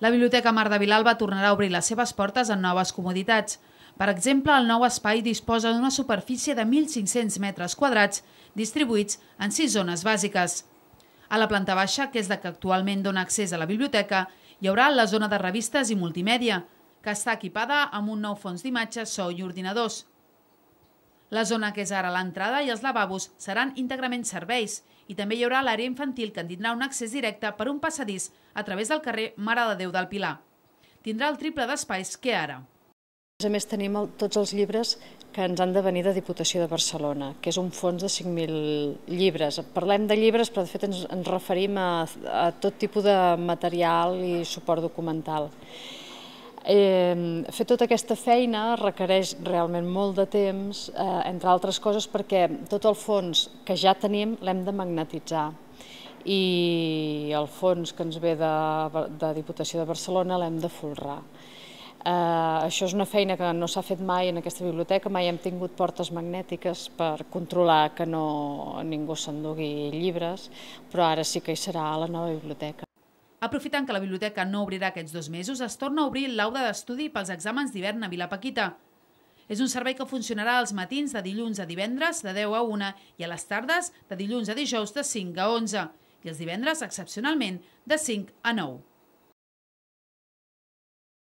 La Biblioteca Mar de Vilalba tornarà a obrir les seves portes amb noves comoditats. Per exemple, el nou espai disposa d'una superfície de 1.500 metres quadrats distribuïts en sis zones bàsiques. A la planta baixa, que és la que actualment dona accés a la biblioteca, hi haurà la zona de revistes i multimèdia, que està equipada amb un nou fons d'imatges, so i ordinadors. La zona que és ara l'entrada i els lavabos seran íntegrament serveis i també hi haurà l'àrea infantil que en tindrà un accés directe per un passadís a través del carrer Mare de Déu del Pilar. Tindrà el triple d'espais que ara. A més, tenim tots els llibres que ens han de venir de Diputació de Barcelona, que és un fons de 5.000 llibres. Parlem de llibres, però de fet ens, referim a tot tipus de material i suport documental. Eh, fer tota aquesta feina requereix realment molt de temps, eh, entre altres coses perquè tot el fons que ja tenim l'hem de magnetitzar i el fons que ens ve de, de Diputació de Barcelona l'hem de folrar. Eh, això és una feina que no s'ha fet mai en aquesta biblioteca, mai hem tingut portes magnètiques per controlar que no, ningú s'endugui llibres, però ara sí que hi serà a la nova biblioteca. Aprofitant que la biblioteca no obrirà aquests dos mesos, es torna a obrir l'aula d'estudi pels exàmens d'hivern a Vilapaquita. És un servei que funcionarà als matins de dilluns a divendres de 10 a 1 i a les tardes de dilluns a dijous de 5 a 11 i els divendres, excepcionalment, de 5 a 9.